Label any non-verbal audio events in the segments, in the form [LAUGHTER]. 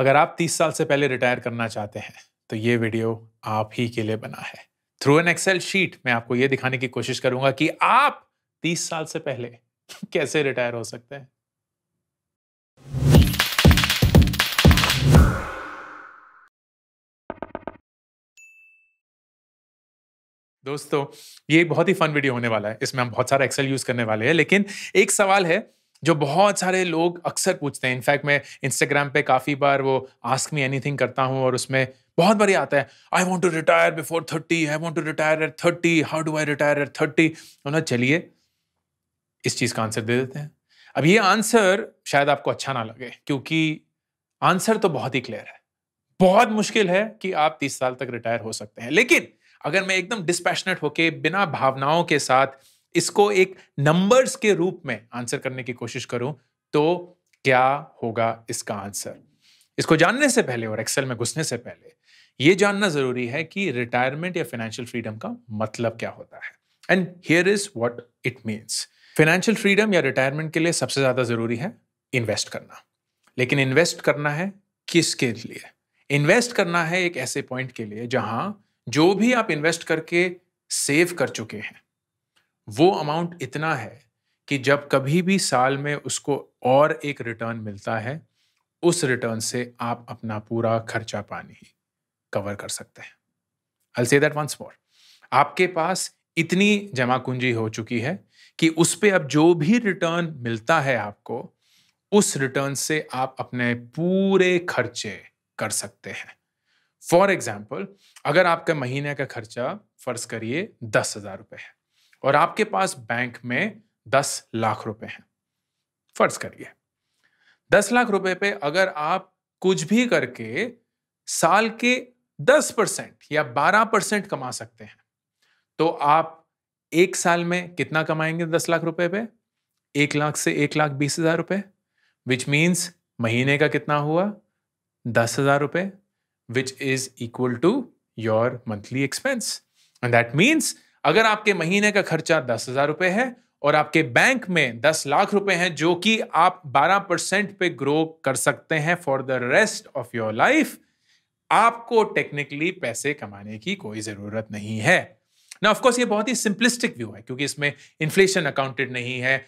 अगर आप 30 साल से पहले रिटायर करना चाहते हैं तो ये वीडियो आप ही के लिए बना है थ्रू एन एक्सेल शीट मैं आपको ये दिखाने की कोशिश करूंगा कि आप 30 साल से पहले [LAUGHS] कैसे रिटायर हो सकते हैं दोस्तों ये बहुत ही फन वीडियो होने वाला है इसमें हम बहुत सारा एक्सेल यूज करने वाले हैं लेकिन एक सवाल है जो बहुत सारे लोग अक्सर पूछते हैं इनफैक्ट मैं इंस्टाग्राम पे काफ़ी बार वो आस्क मी एनीथिंग करता हूँ और उसमें बहुत बार ये आता है I want to retire before thirty I want to retire at thirty how do I retire at thirty उन्होंने चलिए इस चीज़ का आंसर दे देते हैं अब ये आंसर शायद आपको अच्छा ना लगे क्योंकि आंसर तो बहुत ही क्लियर है बहुत मुश्किल है कि आप तीस साल तक रिटायर हो सकते हैं लेकिन अगर मैं एकदम डिस्पैशनेट होके बिना भावनाओं के साथ इसको एक नंबर्स के रूप में आंसर करने की कोशिश करूं तो क्या होगा इसका आंसर इसको जानने से पहले और एक्सेल में घुसने से पहले ये जानना जरूरी है कि रिटायरमेंट या फाइनेंशियल फ्रीडम का मतलब क्या होता है and here is what it means financial freedom या रिटायरमेंट के लिए सबसे ज्यादा जरूरी है इन्वेस्ट करना लेकिन इन्वेस्ट करना है किसके लिए इन्वेस्ट करना है एक ऐसे पॉइंट के लिए जहां जो भी आप इन्वेस्ट करके सेव कर चुके हैं वो अमाउंट इतना है कि जब कभी भी साल में उसको और एक रिटर्न मिलता है उस रिटर्न से आप अपना पूरा खर्चा पानी कवर कर सकते हैं आई से दैट वंस मोर आपके पास इतनी जमा कुंजी हो चुकी है कि उस पर अब जो भी रिटर्न मिलता है आपको उस रिटर्न से आप अपने पूरे खर्चे कर सकते हैं फॉर एग्जाम्पल अगर आपका महीने का खर्चा फर्ज करिए दस हजार रुपये है और आपके पास बैंक में दस लाख रुपए हैं फर्ज करिए दस लाख रुपए पे अगर आप कुछ भी करके साल के दस परसेंट या बारह परसेंट कमा सकते हैं तो आप एक साल में कितना कमाएंगे दस लाख रुपए पे एक लाख से एक लाख बीस हजार रुपए विच मीन्स महीने का कितना हुआ दस हजार रुपए which is equal to your monthly expense and that means अगर आपके महीने का खर्चा दस हजार रुपए है और आपके बैंक में दस लाख रुपए हैं जो कि आप बारह परसेंट पे ग्रो कर सकते हैं for the rest of your life आपको टेक्निकली पैसे कमाने की कोई ज़रूरत नहीं है ना ऑफकोर्स ये बहुत ही सिंपलिस्टिक व्यू है क्योंकि इसमें इन्फ्लेशन अकाउंटेड नहीं है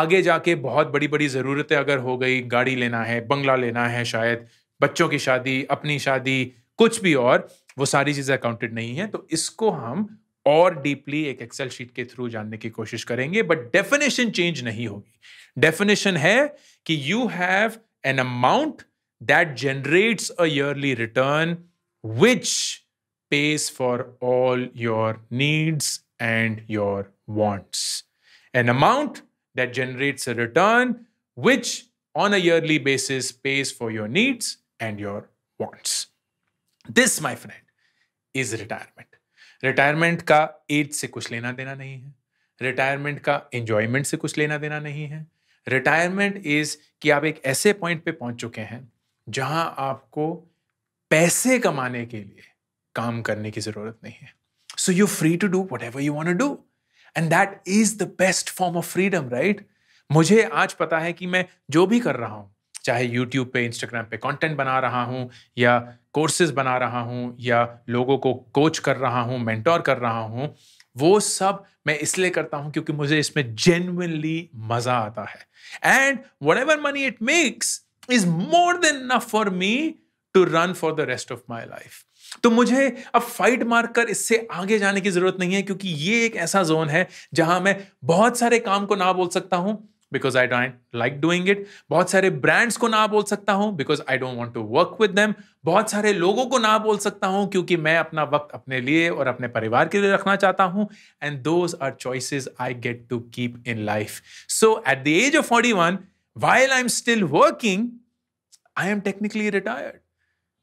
आगे जाके बहुत बड़ी बड़ी ज़रूरतें अगर हो गई गाड़ी लेना है बंगला लेना है शायद बच्चों की शादी अपनी शादी कुछ भी और वो सारी चीज़ें अकाउंटेड नहीं है तो इसको हम और डीपली एक एक्सेल शीट के थ्रू जानने की कोशिश करेंगे बट डेफिनेशन चेंज नहीं होगी डेफिनेशन है कि you have an amount that generates yearly return which pays for all your needs and your wants an amount that generates a return which on a yearly basis pays for your needs and your wants this my friend is retirement retirement का age से कुछ लेना देना नहीं है retirement का enjoyment से कुछ लेना देना नहीं है रिटायरमेंट इज कि आप एक ऐसे पॉइंट पे पहुंच चुके हैं जहां आपको पैसे कमाने के लिए काम करने की जरूरत नहीं है so you free to do whatever you want do and that is the best form of freedom right मुझे आज पता है कि मैं जो भी कर रहा हूं चाहे YouTube पे Instagram पे कंटेंट बना रहा हूँ या कोर्सेज बना रहा हूँ या लोगों को कोच कर रहा हूँ मेंटोर कर रहा हूँ वो सब मैं इसलिए करता हूँ क्योंकि मुझे इसमें जेनुनली मज़ा आता है and whatever money it makes is more than enough for me to run for the rest of my life तो मुझे अब फाइट मारकर इससे आगे जाने की जरूरत नहीं है क्योंकि ये एक ऐसा जोन है जहां मैं बहुत सारे काम को ना बोल सकता हूं because I don't like doing it बहुत सारे ब्रांड्स को ना बोल सकता हूँ because I don't want to work with them बहुत सारे लोगों को ना बोल सकता हूँ क्योंकि मैं अपना वक्त अपने लिए और अपने परिवार के लिए रखना चाहता हूँ and those are choices I get to keep in life so at the age of forty one while I am still working I am technically retired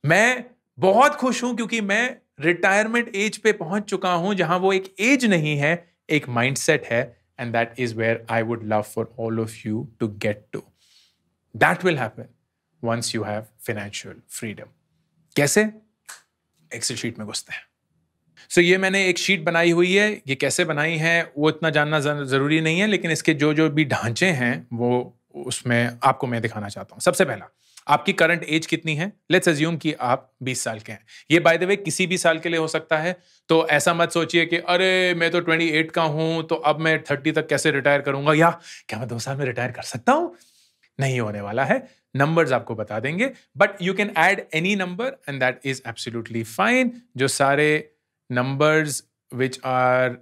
मैं बहुत खुश हूं क्योंकि मैं रिटायरमेंट एज पे पहुंच चुका हूं जहां वो एक एज नहीं है एक माइंड सेट है And that is where I would love for all of you to get to. That will happen once you have financial freedom. कैसे excel sheet में घुसते हैं सो so, ये मैंने एक शीट बनाई हुई है ये कैसे बनाई है वो इतना जानना ज़रूरी नहीं है लेकिन इसके जो जो भी ढांचे हैं वो उसमें आपको मैं दिखाना चाहता हूँ सबसे पहला आपकी करंट एज कितनी है लेट्स एज्यूम कि आप 20 साल के हैं ये बाय द वे किसी भी साल के लिए हो सकता है तो ऐसा मत सोचिए कि अरे मैं तो 28 का हूं तो अब मैं 30 तक कैसे रिटायर करूंगा या क्या मैं दो साल में रिटायर कर सकता हूं नहीं होने वाला है नंबर्स आपको बता देंगे but you can add any number and that is absolutely fine जो सारे numbers which are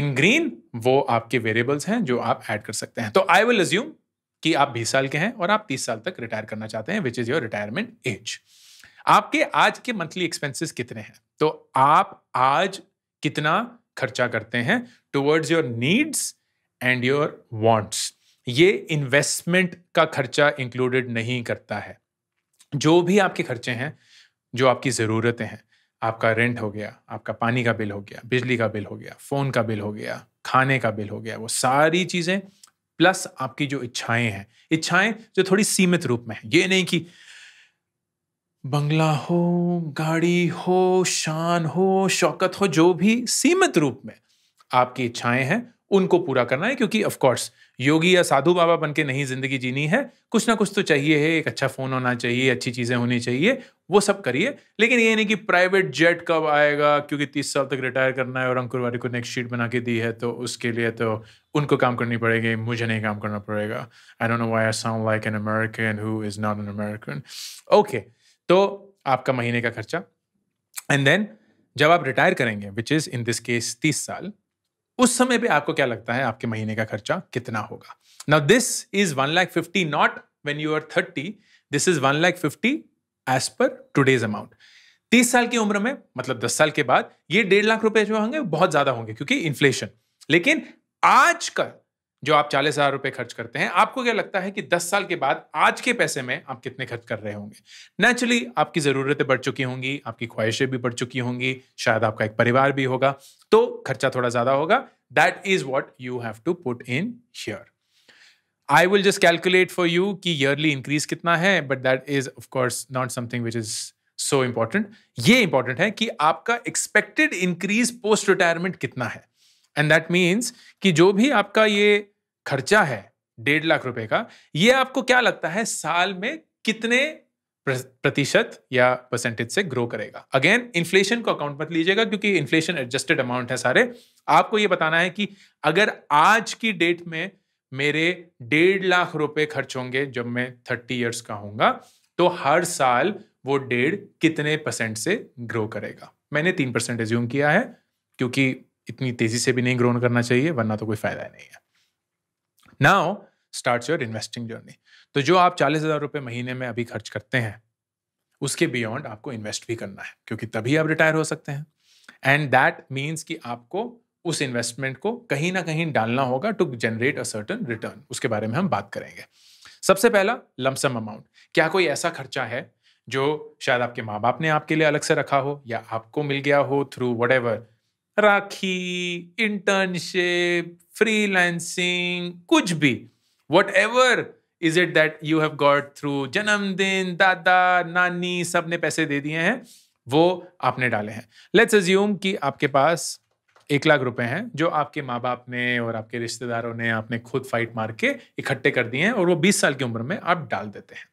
in green वो आपके वेरिएबल्स हैं जो आप ऐड कर सकते हैं तो आई विल अज्यूम कि आप बीस साल के हैं और आप तीस साल तक रिटायर करना चाहते हैं which is your retirement age आपके आज के मंथली एक्सपेंसेस कितने हैं तो आप आज कितना खर्चा करते हैं towards your needs and your wants ये इन्वेस्टमेंट का खर्चा इंक्लूडेड नहीं करता है जो भी आपके खर्चे हैं जो आपकी ज़रूरतें हैं आपका रेंट हो गया आपका पानी का बिल हो गया बिजली का बिल हो गया फ़ोन का बिल हो गया खाने का बिल हो गया वो सारी चीज़ें प्लस आपकी जो इच्छाएं हैं इच्छाएं जो थोड़ी सीमित रूप में है ये नहीं कि बंगला हो गाड़ी हो शान हो शौकत हो जो भी सीमित रूप में आपकी इच्छाएं हैं उनको पूरा करना है क्योंकि ऑफकोर्स योगी या साधु बाबा बन के नहीं जिंदगी जीनी है कुछ ना कुछ तो चाहिए है एक अच्छा फ़ोन होना चाहिए अच्छी चीज़ें होनी चाहिए वो सब करिए लेकिन ये नहीं कि प्राइवेट जेट कब आएगा क्योंकि तीस साल तक रिटायर करना है और अंकुर वारी को नेक्स्ट शीट बना के दी है तो उसके लिए तो उनको काम करनी पड़ेगी मुझे नहीं काम करना पड़ेगा I don't know why I sound like an American who is not an American okay तो आपका महीने का खर्चा एंड देन जब आप रिटायर करेंगे which is in this case तीस साल उस समय पे आपको क्या लगता है आपके महीने का खर्चा कितना होगा now this is one lakh fifty not when you are thirty this is one lakh fifty as per today's amount तीस साल की उम्र में मतलब दस साल के बाद ये डेढ़ लाख रुपए जो होंगे बहुत ज्यादा होंगे क्योंकि इन्फ्लेशन लेकिन आज का जो आप चालीस हजार रुपए खर्च करते हैं आपको क्या लगता है कि दस साल के बाद आज के पैसे में आप कितने खर्च कर रहे होंगे नेचुरली आपकी ज़रूरतें बढ़ चुकी होंगी आपकी ख्वाहिशें भी बढ़ चुकी होंगी शायद आपका एक परिवार भी होगा तो खर्चा थोड़ा ज़्यादा होगा that is what you have to put in sure I will just calculate for you कि ईयरली इंक्रीज कितना है but that is of course not something which is so important ये इंपॉर्टेंट है कि आपका एक्सपेक्टेड इंक्रीज पोस्ट रिटायरमेंट कितना है and that means कि जो भी आपका ये खर्चा है डेढ़ लाख रुपए का ये आपको क्या लगता है साल में कितने प्रतिशत या परसेंटेज से ग्रो करेगा अगेन इन्फ्लेशन को अकाउंट मत लीजिएगा क्योंकि इन्फ्लेशन एडजस्टेड अमाउंट है सारे आपको ये बताना है कि अगर आज की डेट में मेरे डेढ़ लाख रुपए खर्च होंगे जब मैं थर्टी ईयर्स का होऊंगा तो हर साल वो डेढ़ कितने परसेंट से ग्रो करेगा मैंने तीन परसेंट एज्यूम किया है क्योंकि इतनी तेजी से भी नहीं ग्रोन करना चाहिए वरना तो कोई फायदा नहीं है now start your investing journey तो जो आप चालीस हजार रुपये महीने में अभी खर्च करते हैं उसके बियॉन्ड आपको इन्वेस्ट भी करना है क्योंकि तभी आप रिटायर हो सकते हैं एंड दैट मीन्स कि आपको उस इन्वेस्टमेंट को कहीं ना कहीं डालना होगा to generate a certain return उसके बारे में हम बात करेंगे सबसे पहला लमसम अमाउंट क्या कोई ऐसा खर्चा है जो शायद आपके माँ बाप ने आपके लिए अलग से रखा हो या आपको मिल गया हो through what Rakhi internship freelancing कुछ भी whatever is it that you have got through जन्मदिन दादा नानी सब ने पैसे दे दिए हैं वो आपने डाले हैं लेट्स अज्यूम कि आपके पास एक लाख रुपए हैं जो आपके माँ बाप ने और आपके रिश्तेदारों ने आपने खुद फाइट मार के इकट्ठे कर दिए हैं और वो बीस साल की उम्र में आप डाल देते हैं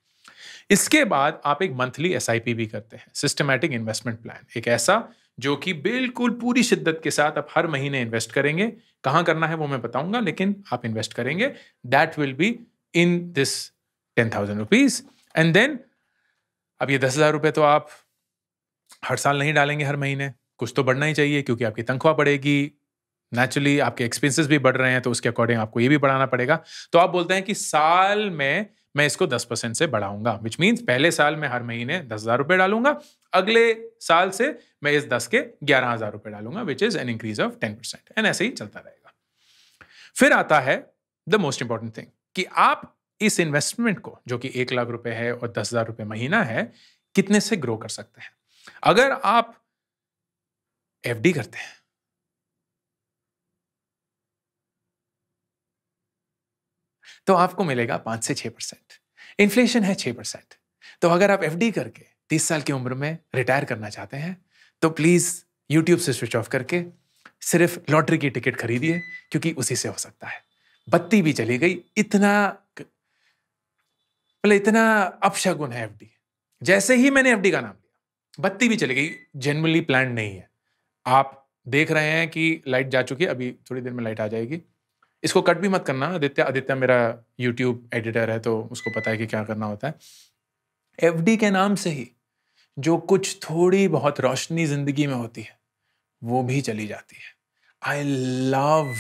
इसके बाद आप एक मंथली एस भी करते हैं सिस्टमैटिक इन्वेस्टमेंट प्लान एक ऐसा जो कि बिल्कुल पूरी शिद्दत के साथ आप हर महीने इन्वेस्ट करेंगे कहाँ करना है वो मैं बताऊंगा लेकिन आप इन्वेस्ट करेंगे that will be in this ten thousand rupees and then अब ये दस हजार रुपये तो आप हर साल नहीं डालेंगे हर महीने कुछ तो बढ़ना ही चाहिए क्योंकि आपकी तनख्वाह बढ़ेगी नेचुरली आपके एक्सपेंसेस भी बढ़ रहे हैं तो उसके अकॉर्डिंग आपको ये भी बढ़ाना पड़ेगा तो आप बोलते हैं कि साल में मैं इसको दस परसेंट से बढ़ाऊंगा विच मीन्स पहले साल में हर महीने दस हज़ार रुपये डालूंगा अगले साल से मैं इस दस के ग्यारह हज़ार रुपये डालूंगा which is an increase of ten percent and ऐसे ही चलता रहेगा फिर आता है द मोस्ट इंपॉर्टेंट थिंग कि आप इस इन्वेस्टमेंट को जो कि एक लाख रुपए है और दस हज़ार रुपये महीना है कितने से ग्रो कर सकते हैं अगर आप एफ करते हैं तो आपको मिलेगा पांच से छह परसेंट इन्फ्लेशन है छह परसेंट तो अगर आप एफ करके तीस साल की उम्र में रिटायर करना चाहते हैं तो प्लीज़ यूट्यूब से स्विच ऑफ करके सिर्फ लॉटरी की टिकट खरीदिए क्योंकि उसी से हो सकता है बत्ती भी चली गई इतना मतलब इतना अपशगुन है एफ जैसे ही मैंने एफ का नाम लिया बत्ती भी चली गई जेनवली प्लान नहीं है आप देख रहे हैं कि लाइट जा चुकी है अभी थोड़ी देर में लाइट आ जाएगी इसको कट भी मत करना आदित्य आदित्य मेरा यूट्यूब एडिटर है तो उसको पता है कि क्या करना होता है एफ के नाम से ही जो कुछ थोड़ी बहुत रोशनी जिंदगी में होती है वो भी चली जाती है आई लव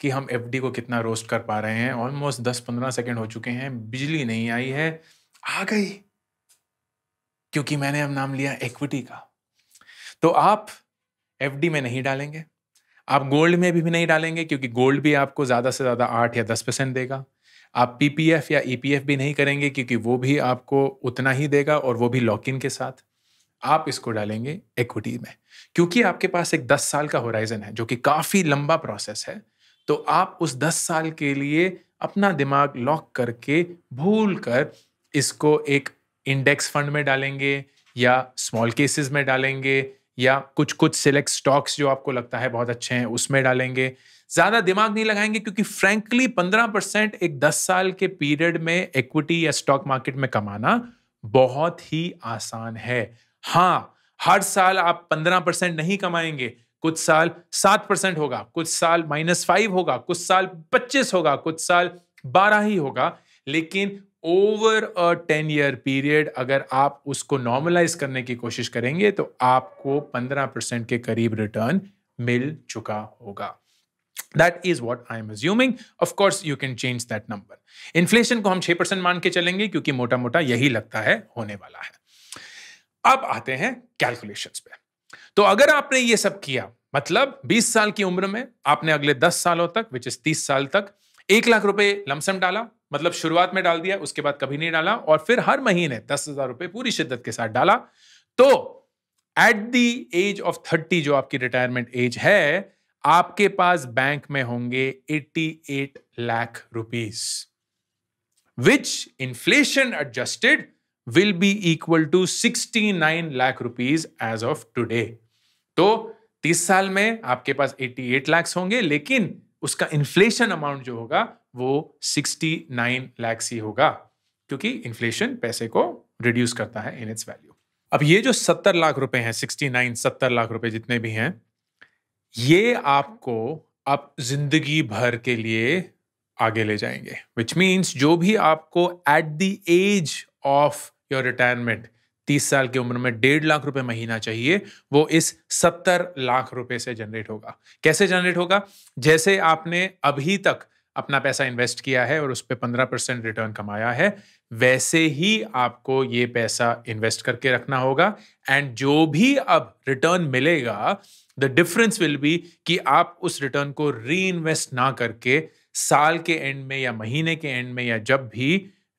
कि हम एफ को कितना रोस्ट कर पा रहे हैं ऑलमोस्ट दस पंद्रह सेकेंड हो चुके हैं बिजली नहीं आई है आ गई क्योंकि मैंने अब नाम लिया इक्विटी का तो आप एफ में नहीं डालेंगे आप गोल्ड में भी, भी नहीं डालेंगे क्योंकि गोल्ड भी आपको ज़्यादा से ज़्यादा आठ या दस परसेंट देगा आप पीपीएफ या ईपीएफ e भी नहीं करेंगे क्योंकि वो भी आपको उतना ही देगा और वो भी लॉक इन के साथ आप इसको डालेंगे इक्विटी में क्योंकि आपके पास एक दस साल का होराइजन है जो कि काफ़ी लंबा प्रोसेस है तो आप उस दस साल के लिए अपना दिमाग लॉक करके भूल कर इसको एक इंडेक्स फंड में डालेंगे या स्मॉल केसेस में डालेंगे या कुछ कुछ सिलेक्ट स्टॉक्स जो आपको लगता है बहुत अच्छे हैं उसमें डालेंगे ज़्यादा दिमाग नहीं लगाएंगे क्योंकि फ्रेंकली पंद्रह परसेंट एक दस साल के पीरियड में इक्विटी या स्टॉक मार्केट में कमाना बहुत ही आसान है हाँ हर साल आप पंद्रह परसेंट नहीं कमाएंगे कुछ साल सात परसेंट होगा कुछ साल माइनस फाइव होगा कुछ साल पच्चीस होगा कुछ साल बारह ही होगा लेकिन over a ten year period अगर आप उसको नॉर्मलाइज करने की कोशिश करेंगे तो आपको पंद्रह परसेंट के करीब रिटर्न मिल चुका होगा that is what I am assuming of course you can change that number inflation को हम छह परसेंट मान के चलेंगे क्योंकि मोटा मोटा यही लगता है होने वाला है अब आते हैं कैलकुलेशन पे तो अगर आपने ये सब किया मतलब 20 साल की उम्र में आपने अगले 10 सालों तक विच इज 30 साल तक एक लाख रुपए लमसम डाला मतलब शुरुआत में डाल दिया उसके बाद कभी नहीं डाला और फिर हर महीने दस हजार रुपए पूरी शिद्दत के साथ डाला तो at the age of thirty जो आपकी रिटायरमेंट एज है आपके पास बैंक में होंगे 88 lakh rupees which inflation adjusted will be equal to 69 lakh rupees as of today तो 30 साल में आपके पास 88 लाख होंगे लेकिन उसका इन्फ्लेशन अमाउंट जो होगा वो 69 लैक्स ही होगा क्योंकि इन्फ्लेशन पैसे को रिड्यूस करता है इन इट्स वैल्यू अब ये जो 70 लाख रुपए हैं 69 70 लाख रुपए जितने भी हैं ये आपको आप जिंदगी भर के लिए आगे ले जाएंगे विच मीन्स जो भी आपको at the age of your retirement तीस साल की उम्र में डेढ़ लाख रुपए महीना चाहिए वो इस सत्तर लाख रुपए से जनरेट होगा कैसे जनरेट होगा जैसे आपने अभी तक अपना पैसा इन्वेस्ट किया है और उस पर पंद्रह परसेंट रिटर्न कमाया है वैसे ही आपको ये पैसा इन्वेस्ट करके रखना होगा एंड जो भी अब रिटर्न मिलेगा द डिफरेंस विल बी कि आप उस रिटर्न को री इन्वेस्ट ना करके साल के एंड में या महीने के एंड में या जब भी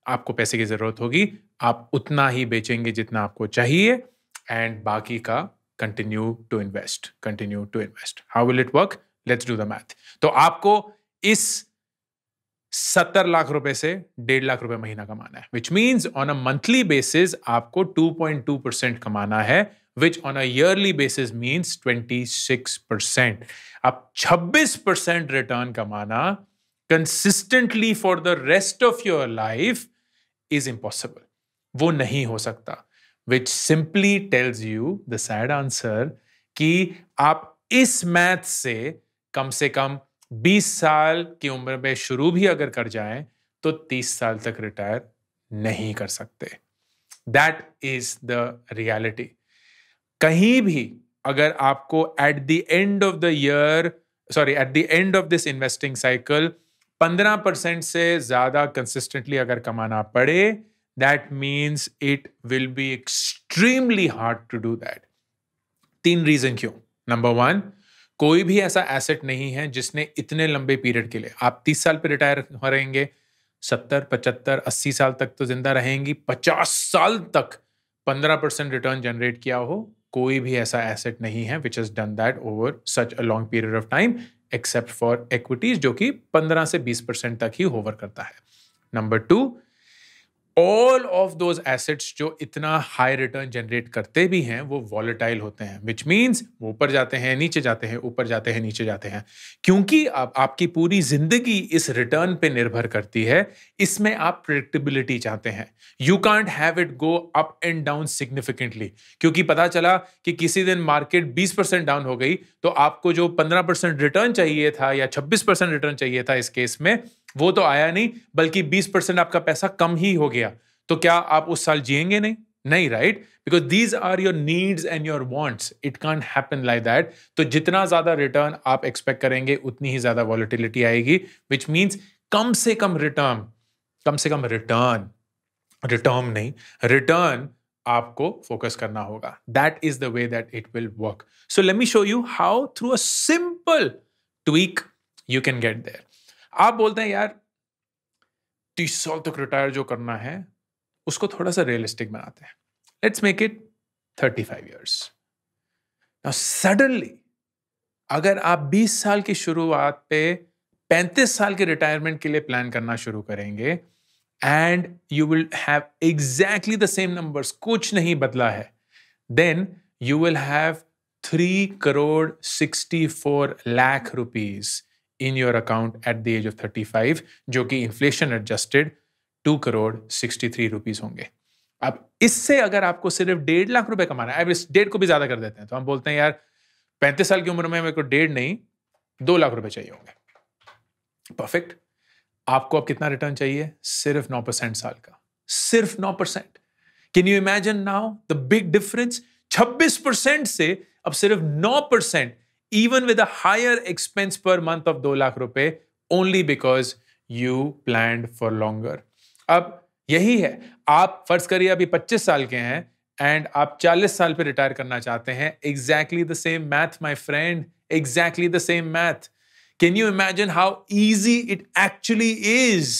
आपको पैसे की जरूरत होगी आप उतना ही बेचेंगे जितना आपको चाहिए एंड बाकी का continue to invest continue to invest how will it work let's do the math तो आपको इस सत्तर लाख रुपए से डेढ़ लाख रुपए महीना कमाना है which means on a monthly basis आपको 2.2 परसेंट कमाना है which on a yearly basis means 26 percent आप 26 परसेंट रिटर्न कमाना consistently for the rest of your life is impossible वो नहीं हो सकता which simply tells you the sad answer कि आप इस मैथ से कम से कम 20 साल की उम्र में शुरू भी अगर कर जाए तो 30 साल तक रिटायर नहीं कर सकते दैट इज द रियलिटी कहीं भी अगर आपको at the end of the year sorry at the end of this investing cycle 15 percent से ज्यादा कंसिस्टेंटली अगर कमाना पड़े that means it will be extremely hard to do that तीन रीजन क्यों नंबर वन कोई भी ऐसा एसेट नहीं है जिसने इतने लंबे पीरियड के लिए आप तीस साल पे रिटायर हो रहेंगे सत्तर पचहत्तर अस्सी साल तक तो जिंदा रहेंगी पचास साल तक पंद्रह परसेंट रिटर्न जनरेट किया हो कोई भी ऐसा एसेट नहीं है which is done that over such a long period of time except for equities जो कि पंद्रह से बीस परसेंट तक ही होवर करता है number two all of those assets जो इतना हाई रिटर्न जनरेट करते भी हैं वो वॉलेटाइल होते हैं विच मीन्स वो ऊपर जाते हैं नीचे जाते हैं ऊपर जाते हैं नीचे जाते हैं क्योंकि आप आपकी पूरी जिंदगी इस रिटर्न पे निर्भर करती है इसमें आप प्रिडिक्टेबिलिटी चाहते हैं you can't have it go up and down significantly क्योंकि पता चला कि किसी दिन मार्केट बीस परसेंट डाउन हो गई तो आपको जो पंद्रह परसेंट रिटर्न चाहिए था या छब्बीस परसेंट रिटर्न चाहिए था इस केस में वो तो आया नहीं बल्कि 20 परसेंट आपका पैसा कम ही हो गया तो क्या आप उस साल जिएंगे नहीं नहीं right because these are your needs and your wants it can't happen like that तो जितना ज्यादा रिटर्न आप एक्सपेक्ट करेंगे उतनी ही ज्यादा वॉलिटिलिटी आएगी विच मीन्स कम से कम रिटर्न कम से कम रिटर्न रिटर्न नहीं रिटर्न आपको फोकस करना होगा that is the way that it will work so let me show you how through a simple tweak you can get there आप बोलते हैं यार तीस साल तक रिटायर जो करना है उसको थोड़ा सा रियलिस्टिक बनाते हैं let's make it thirty five years now suddenly अगर आप बीस साल की शुरुआत पे पैंतीस साल के रिटायरमेंट के लिए प्लान करना शुरू करेंगे and you will have exactly the same numbers कुछ नहीं बदला है then you will have three crore sixty four lakh rupees in your account at the age of five जो कि inflation adjusted two crore sixty three rupees होंगे अब इससे अगर आपको सिर्फ डेढ़ लाख रुपए कमाना है अब इस डेढ़ को भी ज्यादा कर देते हैं तो हम बोलते हैं यार पैंतीस साल की उम्र में मेरे को डेढ़ नहीं दो लाख रुपए चाहिए होंगे परफेक्ट आपको अब कितना रिटर्न चाहिए सिर्फ नौ परसेंट साल का सिर्फ नौ percent can you imagine now the big difference छब्बीस परसेंट से अब सिर्फ नौ percent even with a higher expense per month of 2 lakh रुपए only because you planned for longer. अब यही है आप फर्ज करिए अभी 25 साल के हैं एंड आप 40 साल पे रिटायर करना चाहते हैं exactly the same math my friend exactly the same math can you imagine how easy it actually is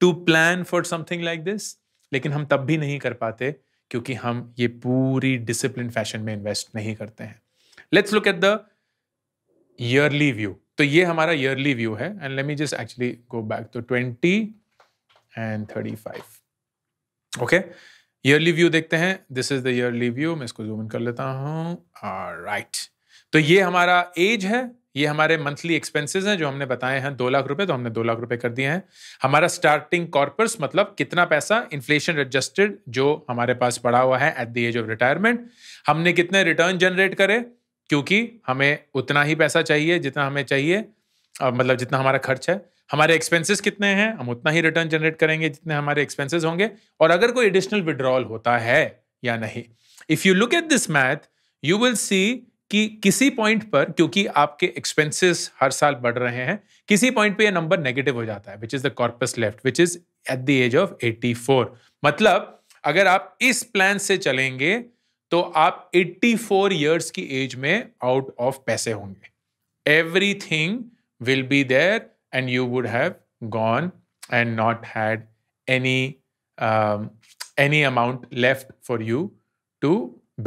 to plan for something like this लेकिन हम तब भी नहीं कर पाते क्योंकि हम ये पूरी डिसिप्लिन फैशन में इन्वेस्ट नहीं करते हैं let's look at the yearly view तो ये हमारा ईयरली व्यू है and let me just actually go back to twenty and thirty five okay yearly view देखते हैं this is the yearly view मैं इसको जूम इन कर लेता हूँ राइट तो ये हमारा एज है ये हमारे मंथली एक्सपेंसेस हैं जो हमने बताए हैं दो लाख रुपए तो हमने दो लाख रुपए कर दिए हैं हमारा स्टार्टिंग कॉर्पस मतलब कितना पैसा इन्फ्लेशन एडजस्टेड जो हमारे पास पड़ा हुआ है at the age of retirement हमने कितने रिटर्न जनरेट करे क्योंकि हमें उतना ही पैसा चाहिए जितना हमें चाहिए मतलब जितना हमारा खर्च है हमारे एक्सपेंसेस कितने हैं हम उतना ही रिटर्न जनरेट करेंगे जितने हमारे एक्सपेंसेस होंगे और अगर कोई एडिशनल विड्रॉल होता है या नहीं if you look at this math you will see कि किसी पॉइंट पर क्योंकि आपके एक्सपेंसेस हर साल बढ़ रहे हैं किसी पॉइंट पे ये नंबर नेगेटिव हो जाता है which is the corpus left which is at the age of 84 मतलब अगर आप इस प्लान से चलेंगे तो आप 84 फोर ईयर्स की एज में आउट ऑफ पैसे होंगे everything will be there and you would have gone and not had any any amount left for you to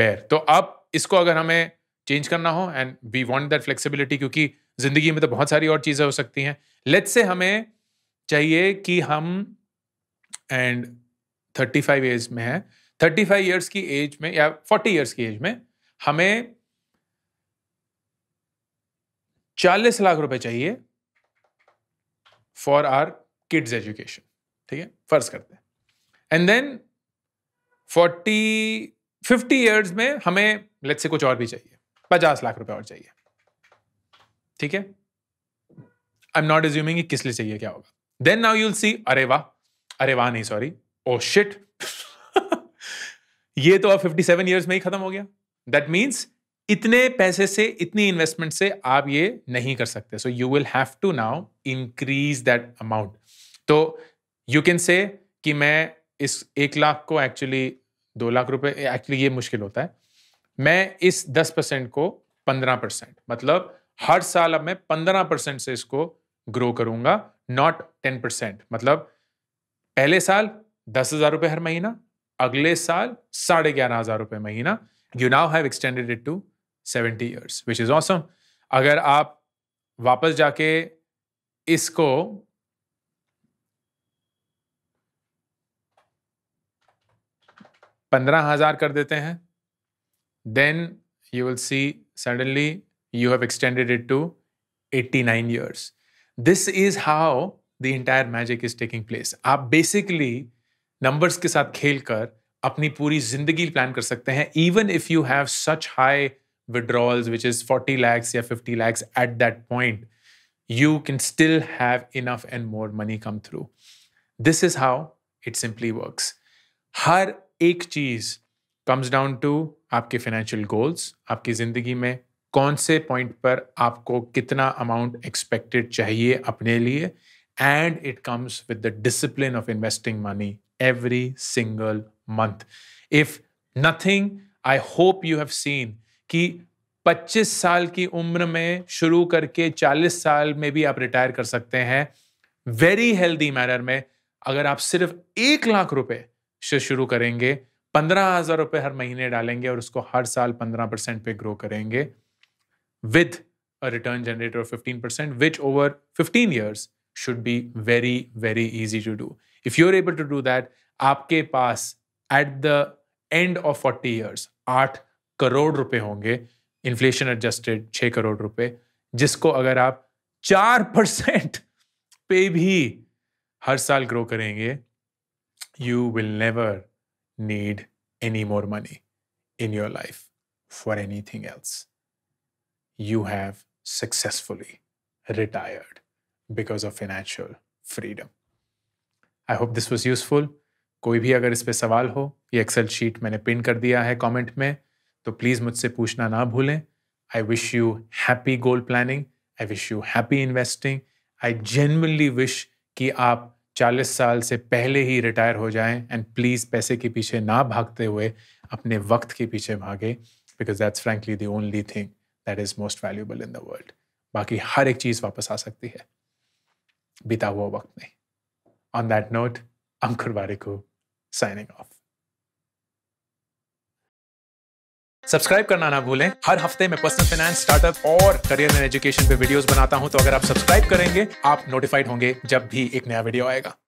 bear तो अब इसको अगर हमें चेंज करना हो and we want that flexibility क्योंकि जिंदगी में तो बहुत सारी और चीज़ें हो सकती हैं लेट से हमें चाहिए कि हम एंड थर्टी फाइव एज में है थर्टी फाइव ईयर्स की एज में या फोर्टी ईयर्स की एज में हमें चालीस लाख रुपए चाहिए फॉर आर किड्स एजुकेशन ठीक है फर्ज करते हैं and then forty fifty years में हमें लेट से कुछ और भी चाहिए पचास लाख रुपए और चाहिए ठीक है आई एम नॉट एज्यूमिंग किस लिए चाहिए क्या होगा देन नाउ यूल सी अरे वाह अरे वाह नहीं सॉरी ओ शिट ये तो अब 57 ईयर्स में ही खत्म हो गया दैट मीन्स इतने पैसे से इतनी इन्वेस्टमेंट से आप ये नहीं कर सकते so you will have to now increase that amount तो यू कैन से कि मैं इस एक लाख को एक्चुअली दो लाख रुपए एक्चुअली ये मुश्किल होता है मैं इस दस परसेंट को पंद्रह परसेंट मतलब हर साल अब मैं पंद्रह परसेंट से इसको ग्रो करूंगा नॉट टेन परसेंट मतलब पहले साल दस हजार रुपये हर महीना अगले साल साढ़े ग्यारह हज़ार रुपए महीना you now have extended it to seventy years which is awesome अगर आप वापस जाके इसको पंद्रह हज़ार कर देते हैं then you will see suddenly you have extended it to eighty nine years this is how the entire magic is taking place आप बेसिकली नंबर्स के साथ खेल कर अपनी पूरी जिंदगी प्लान कर सकते हैं even if you have such high withdrawals which is forty lakhs या fifty lakhs at that point you can still have enough and more money come through this is how it simply work हर एक चीज comes down to आपके financial goals आपकी जिंदगी में कौन से पॉइंट पर आपको कितना अमाउंट एक्सपेक्टेड चाहिए अपने लिए and it comes with the discipline of investing money every single month. If nothing, I hope you have seen कि 25 साल की उम्र में शुरू करके 40 साल में भी आप रिटायर कर सकते हैं वेरी हेल्दी मैनर में अगर आप सिर्फ एक लाख रुपए से शुरू करेंगे पंद्रह हजार रुपये हर महीने डालेंगे और उसको हर साल पंद्रह परसेंट पे ग्रो करेंगे with return generator of fifteen percent which over fifteen years should be very very easy to do If you're able to do that, आपके पास at the end of forty years आठ करोड़ रुपए होंगे inflation adjusted छः करोड़ रुपए जिसको अगर आप चार परसेंट पे भी हर साल ग्रो करेंगे you will never need any more money in your life for anything else you have successfully retired because of financial freedom I hope this was useful कोई भी अगर इस पर सवाल हो ये एक्सेल शीट मैंने पिन कर दिया है कॉमेंट में तो प्लीज़ मुझसे पूछना ना भूलें I wish you happy goal planning I wish you happy investing I genuinely wish कि आप 40 साल से पहले ही रिटायर हो जाएं एंड प्लीज़ पैसे के पीछे ना भागते हुए अपने वक्त के पीछे भागे because that's frankly the only thing that is most valuable in the world बाकी हर एक चीज़ वापस आ सकती है बिता हुआ वक्त नहीं On that note, I'm Kurbariku, signing off. Subscribe करना ना भूलें हर हफ्ते मैं पर्सनल फाइनेंस स्टार्टअप और करियर एंड एजुकेशन पे वीडियोस बनाता हूं तो अगर आप सब्सक्राइब करेंगे आप नोटिफाइड होंगे जब भी एक नया वीडियो आएगा